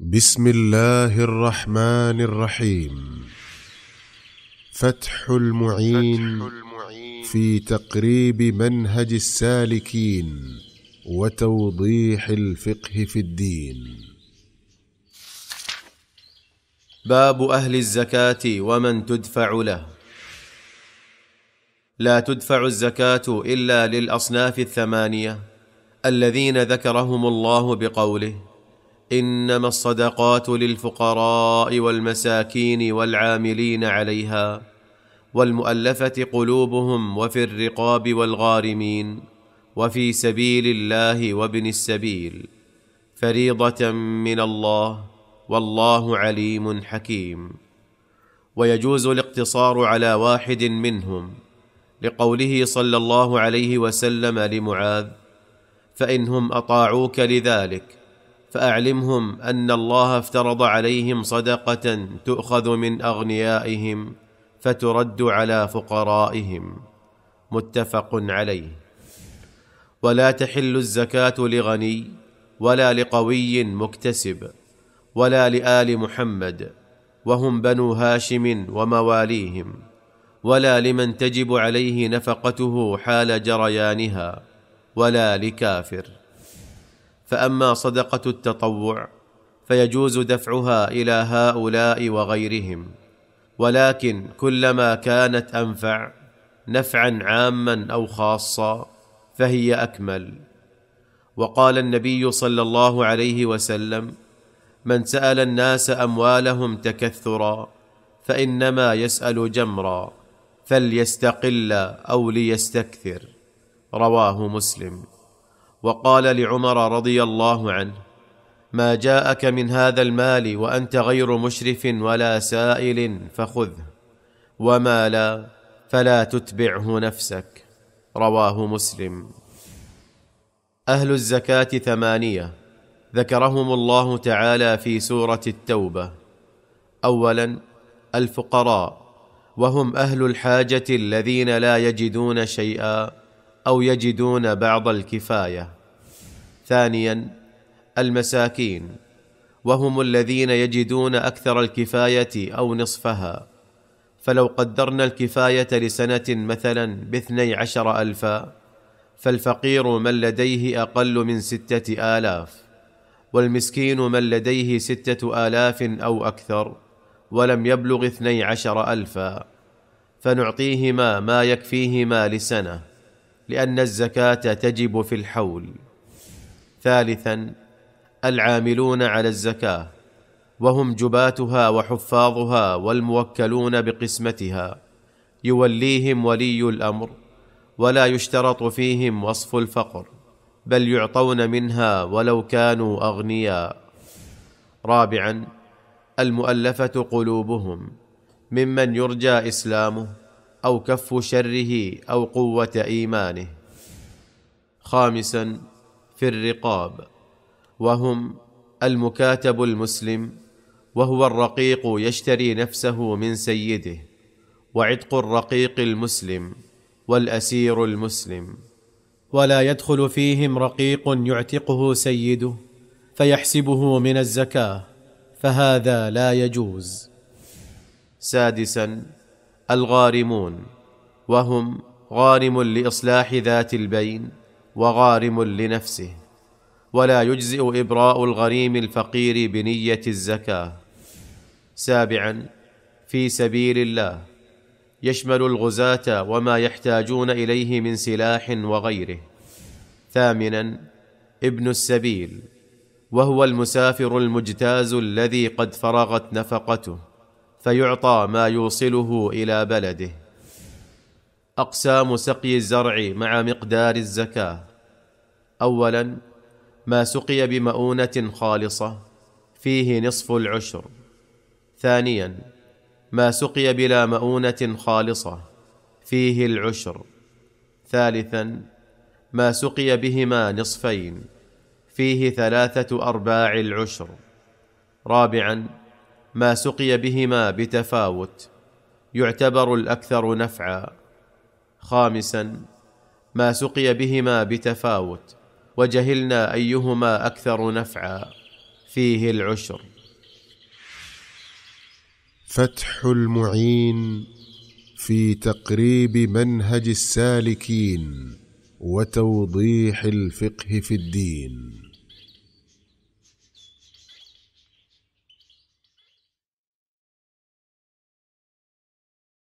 بسم الله الرحمن الرحيم فتح المعين, في تقريب منهج السالكين وتوضيح الفقه في الدين باب اهل الزكاه ومن تدفع له لا تدفع الزكاه الا للاصناف الثمانيه الذين ذكرهم الله بقوله انما الصدقات للفقراء والمساكين والعاملين عليها والمؤلفه قلوبهم وفي الرقاب والغارمين وفي سبيل الله وابن السبيل فريضه من الله والله عليم حكيم ويجوز الاقتصار على واحد منهم لقوله صلى الله عليه وسلم لمعاذ فانهم اطاعوك لذلك فاعلمهم ان الله افترض عليهم صدقه تؤخذ من اغنيائهم فترد على فقرائهم متفق عليه ولا تحل الزكاه لغني ولا لقوي مكتسب ولا لال محمد وهم بنو هاشم ومواليهم ولا لمن تجب عليه نفقته حال جريانها ولا لكافر فاما صدقه التطوع فيجوز دفعها الى هؤلاء وغيرهم ولكن كلما كانت انفع نفعا عاما او خاصا فهي اكمل وقال النبي صلى الله عليه وسلم من سال الناس اموالهم تكثرا فانما يسال جمرا فليستقل او ليستكثر رواه مسلم وقال لعمر رضي الله عنه ما جاءك من هذا المال وانت غير مشرف ولا سائل فخذه وما لا فلا تتبعه نفسك رواه مسلم اهل الزكاه ثمانيه ذكرهم الله تعالى في سوره التوبه اولا الفقراء وهم اهل الحاجه الذين لا يجدون شيئا او يجدون بعض الكفايه ثانيا المساكين وهم الذين يجدون اكثر الكفايه او نصفها فلو قدرنا الكفايه لسنه مثلا باثني عشر الفا فالفقير من لديه اقل من سته الاف والمسكين من لديه سته الاف او اكثر ولم يبلغ اثني عشر الفا فنعطيهما ما يكفيهما لسنه لان الزكاه تجب في الحول ثالثا العاملون على الزكاه وهم جباتها وحفاظها والموكلون بقسمتها يوليهم ولي الامر ولا يشترط فيهم وصف الفقر بل يعطون منها ولو كانوا اغنياء رابعا المؤلفه قلوبهم ممن يرجى اسلامه او كف شره او قوه ايمانه خامسا في الرقاب وهم المكاتب المسلم وهو الرقيق يشتري نفسه من سيده وعتق الرقيق المسلم والاسير المسلم ولا يدخل فيهم رقيق يعتقه سيده فيحسبه من الزكاه فهذا لا يجوز سادسا الغارمون وهم غارم لاصلاح ذات البين وغارم لنفسه ولا يجزئ ابراء الغريم الفقير بنيه الزكاه سابعا في سبيل الله يشمل الغزاه وما يحتاجون اليه من سلاح وغيره ثامنا ابن السبيل وهو المسافر المجتاز الذي قد فرغت نفقته فيعطى ما يوصله الى بلده اقسام سقي الزرع مع مقدار الزكاه اولا ما سقي بمؤونه خالصه فيه نصف العشر ثانيا ما سقي بلا مؤونه خالصه فيه العشر ثالثا ما سقي بهما نصفين فيه ثلاثه ارباع العشر رابعا ما سقي بهما بتفاوت يعتبر الاكثر نفعا خامسا ما سقي بهما بتفاوت وجهلنا ايهما اكثر نفعا فيه العشر فتح المعين في تقريب منهج السالكين وتوضيح الفقه في الدين